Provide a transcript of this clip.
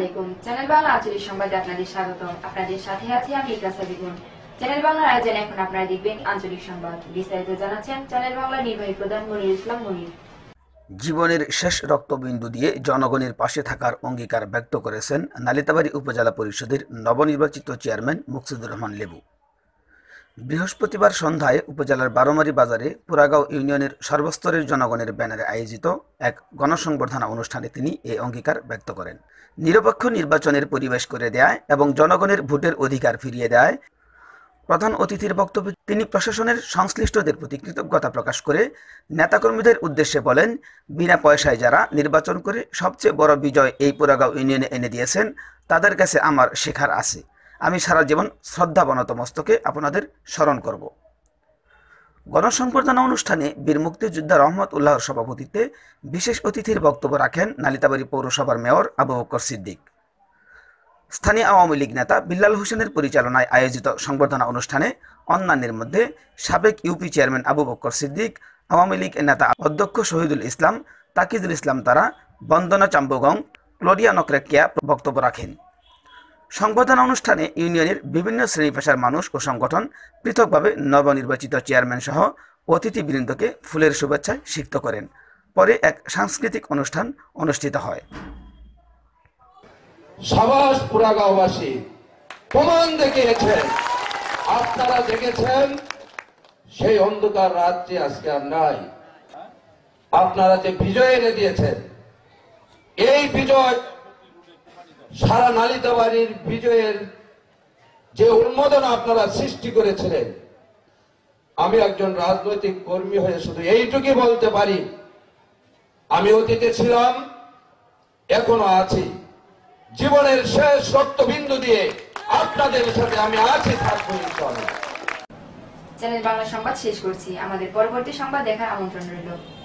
আলাইকুম চ্যানেল বাংলা আঞ্চলিক সংবাদে আপনাদের স্বাগত আপনাদের সাথে আছি আমি চ্যানেল বাংলার এখন আপনারা দেখবেন আঞ্চলিক সংবাদ বিস্তারিত জানাচ্ছেন চ্যানেল বাংলা নির্বাহী প্রধান মনির ইসলাম মনির জীবনের শেষ রক্তবিন্দু দিয়ে জনগণের পাশে থাকার অঙ্গীকার ব্যক্ত করেছেন নালিতাবাড়ি উপজেলা পরিষদের নবনির্বাচিত চেয়ারম্যান মুকসুদুর রহমান লেবু বৃহস্পতিবার সন্ধ্যায় উপজেলার বারোমারি বাজারে পুরাগাঁও ইউনিয়নের সর্বস্তরের জনগণের ব্যানারে আয়োজিত এক গণসংবর্ধনা অনুষ্ঠানে তিনি এই অঙ্গীকার ব্যক্ত করেন নিরপেক্ষ নির্বাচনের পরিবেশ করে দেয় এবং জনগণের ভোটের অধিকার ফিরিয়ে দেয় প্রধান অতিথির বক্তব্যে তিনি প্রশাসনের সংশ্লিষ্টদের প্রতি কৃতজ্ঞতা প্রকাশ করে নেতাকর্মীদের উদ্দেশ্যে বলেন বিনা পয়সায় যারা নির্বাচন করে সবচেয়ে বড় বিজয় এই পুরাগাঁও ইউনিয়নে এনে দিয়েছেন তাদের কাছে আমার শেখার আছে আমি সারা জীবন শ্রদ্ধাবনত মস্তকে আপনাদের স্মরণ করব গণসংবর্ধনা অনুষ্ঠানে বীর মুক্তিযোদ্ধা রহমত উল্লাহর সভাপতিত্বে বিশেষ অতিথির বক্তব্য রাখেন নালিতাবাড়ি পৌরসভার মেয়র আবু বকর সিদ্দিক স্থানীয় আওয়ামী লীগ নেতা বিল্লাল হোসেনের পরিচালনায় আয়োজিত সংবর্ধনা অনুষ্ঠানে অন্যান্যের মধ্যে সাবেক ইউপি চেয়ারম্যান আবু বক্কর সিদ্দিক আওয়ামী লীগ নেতা অধ্যক্ষ শহীদুল ইসলাম তাকিজুল ইসলাম তারা বন্দনা চাম্বগং ক্লোরিয়া নকরেকিয়া বক্তব্য রাখেন সংবর্ধনা অনুষ্ঠানে ইউনিয়নের বিভিন্ন শ্রেণী পেশার মানুষ ও সংগঠন পৃথকভাবে নবনির্বাচিত চেয়ারম্যান সহ অতিথিবৃন্দকে ফুলের শুভেচ্ছায় সিক্ত করেন পরে এক সাংস্কৃতিক অনুষ্ঠান অনুষ্ঠিত হয় প্রমাণ দেখিয়েছেন আপনারা দেখেছেন সেই অন্ধকার রাজ্যে আজকে আর নাই আপনারা যে বিজয় এনে দিয়েছেন এই বিজয় সারা নালিতাবাড়ির বিজয়ের যে উন্মোদনা আপনারা সৃষ্টি করেছিলেন আমি একজন রাজনৈতিক কর্মী হয়ে শুধু এইটুকুই বলতে পারি আমি অতীতে ছিলাম এখনো আছি জীবনের শেষ রক্তবিন্দু দিয়ে আপনাদের সাথে আমি আছি থাকবো চ্যানেল বাংলা সংবাদ শেষ করছি আমাদের পরবর্তী সংবাদ দেখার আমন্ত্রণ রইল